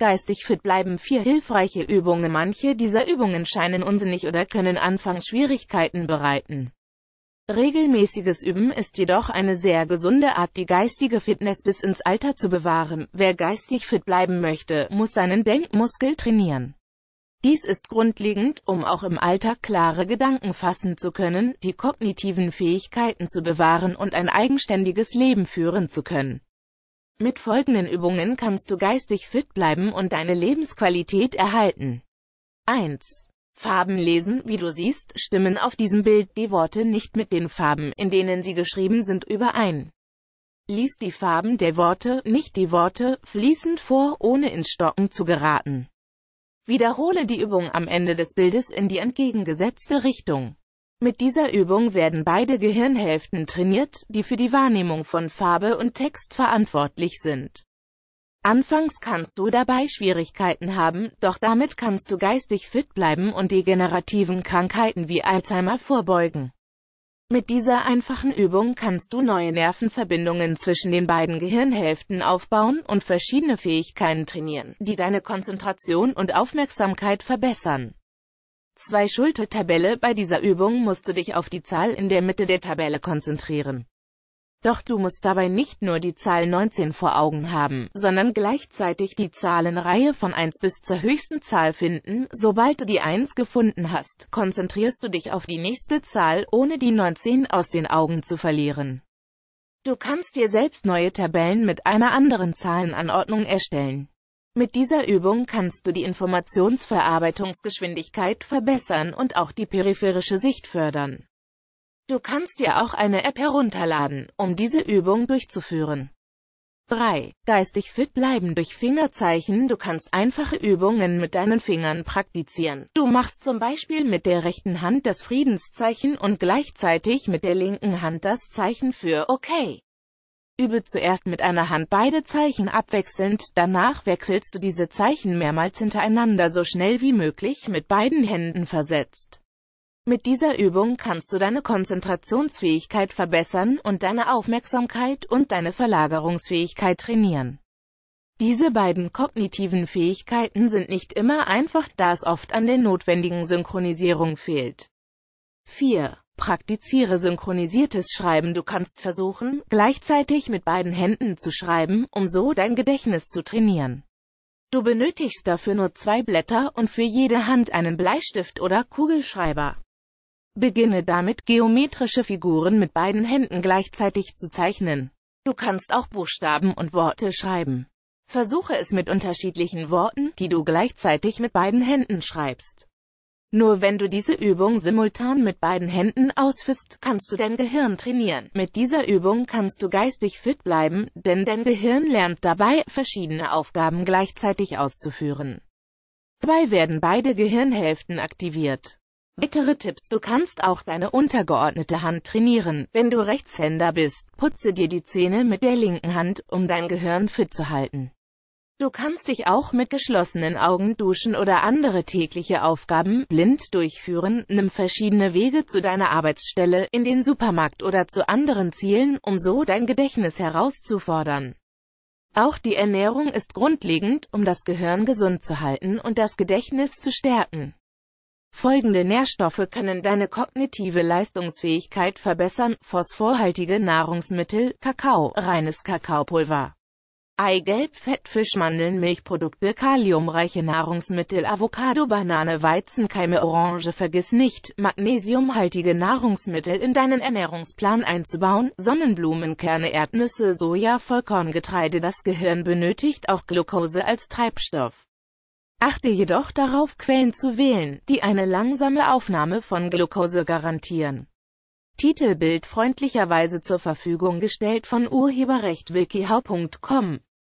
Geistig fit bleiben Vier hilfreiche Übungen Manche dieser Übungen scheinen unsinnig oder können anfangs Schwierigkeiten bereiten. Regelmäßiges Üben ist jedoch eine sehr gesunde Art, die geistige Fitness bis ins Alter zu bewahren. Wer geistig fit bleiben möchte, muss seinen Denkmuskel trainieren. Dies ist grundlegend, um auch im Alltag klare Gedanken fassen zu können, die kognitiven Fähigkeiten zu bewahren und ein eigenständiges Leben führen zu können. Mit folgenden Übungen kannst du geistig fit bleiben und deine Lebensqualität erhalten. 1. Farben lesen, wie du siehst, stimmen auf diesem Bild die Worte nicht mit den Farben, in denen sie geschrieben sind, überein. Lies die Farben der Worte, nicht die Worte, fließend vor, ohne ins Stocken zu geraten. Wiederhole die Übung am Ende des Bildes in die entgegengesetzte Richtung. Mit dieser Übung werden beide Gehirnhälften trainiert, die für die Wahrnehmung von Farbe und Text verantwortlich sind. Anfangs kannst du dabei Schwierigkeiten haben, doch damit kannst du geistig fit bleiben und degenerativen Krankheiten wie Alzheimer vorbeugen. Mit dieser einfachen Übung kannst du neue Nervenverbindungen zwischen den beiden Gehirnhälften aufbauen und verschiedene Fähigkeiten trainieren, die deine Konzentration und Aufmerksamkeit verbessern. 2 Schultertabelle Bei dieser Übung musst du dich auf die Zahl in der Mitte der Tabelle konzentrieren. Doch du musst dabei nicht nur die Zahl 19 vor Augen haben, sondern gleichzeitig die Zahlenreihe von 1 bis zur höchsten Zahl finden. Sobald du die 1 gefunden hast, konzentrierst du dich auf die nächste Zahl, ohne die 19 aus den Augen zu verlieren. Du kannst dir selbst neue Tabellen mit einer anderen Zahlenanordnung erstellen. Mit dieser Übung kannst du die Informationsverarbeitungsgeschwindigkeit verbessern und auch die peripherische Sicht fördern. Du kannst dir auch eine App herunterladen, um diese Übung durchzuführen. 3. Geistig fit bleiben durch Fingerzeichen. Du kannst einfache Übungen mit deinen Fingern praktizieren. Du machst zum Beispiel mit der rechten Hand das Friedenszeichen und gleichzeitig mit der linken Hand das Zeichen für OK. Übe zuerst mit einer Hand beide Zeichen abwechselnd, danach wechselst du diese Zeichen mehrmals hintereinander so schnell wie möglich mit beiden Händen versetzt. Mit dieser Übung kannst du deine Konzentrationsfähigkeit verbessern und deine Aufmerksamkeit und deine Verlagerungsfähigkeit trainieren. Diese beiden kognitiven Fähigkeiten sind nicht immer einfach, da es oft an der notwendigen Synchronisierung fehlt. 4. Praktiziere synchronisiertes Schreiben. Du kannst versuchen, gleichzeitig mit beiden Händen zu schreiben, um so dein Gedächtnis zu trainieren. Du benötigst dafür nur zwei Blätter und für jede Hand einen Bleistift oder Kugelschreiber. Beginne damit, geometrische Figuren mit beiden Händen gleichzeitig zu zeichnen. Du kannst auch Buchstaben und Worte schreiben. Versuche es mit unterschiedlichen Worten, die du gleichzeitig mit beiden Händen schreibst. Nur wenn du diese Übung simultan mit beiden Händen ausführst, kannst du dein Gehirn trainieren. Mit dieser Übung kannst du geistig fit bleiben, denn dein Gehirn lernt dabei, verschiedene Aufgaben gleichzeitig auszuführen. Dabei werden beide Gehirnhälften aktiviert. Weitere Tipps Du kannst auch deine untergeordnete Hand trainieren. Wenn du Rechtshänder bist, putze dir die Zähne mit der linken Hand, um dein Gehirn fit zu halten. Du kannst dich auch mit geschlossenen Augen duschen oder andere tägliche Aufgaben blind durchführen, nimm verschiedene Wege zu deiner Arbeitsstelle, in den Supermarkt oder zu anderen Zielen, um so dein Gedächtnis herauszufordern. Auch die Ernährung ist grundlegend, um das Gehirn gesund zu halten und das Gedächtnis zu stärken. Folgende Nährstoffe können deine kognitive Leistungsfähigkeit verbessern, phosphorhaltige Nahrungsmittel, Kakao, reines Kakaopulver. Eigelb, Fett, Fisch, Mandeln, Milchprodukte, kaliumreiche Nahrungsmittel, Avocado, Banane, Weizenkeime, Orange. Vergiss nicht, magnesiumhaltige Nahrungsmittel in deinen Ernährungsplan einzubauen. Sonnenblumenkerne, Erdnüsse, Soja, Vollkorngetreide. Das Gehirn benötigt auch Glucose als Treibstoff. Achte jedoch darauf, Quellen zu wählen, die eine langsame Aufnahme von Glucose garantieren. Titelbild freundlicherweise zur Verfügung gestellt von Urheberrecht wikihau.com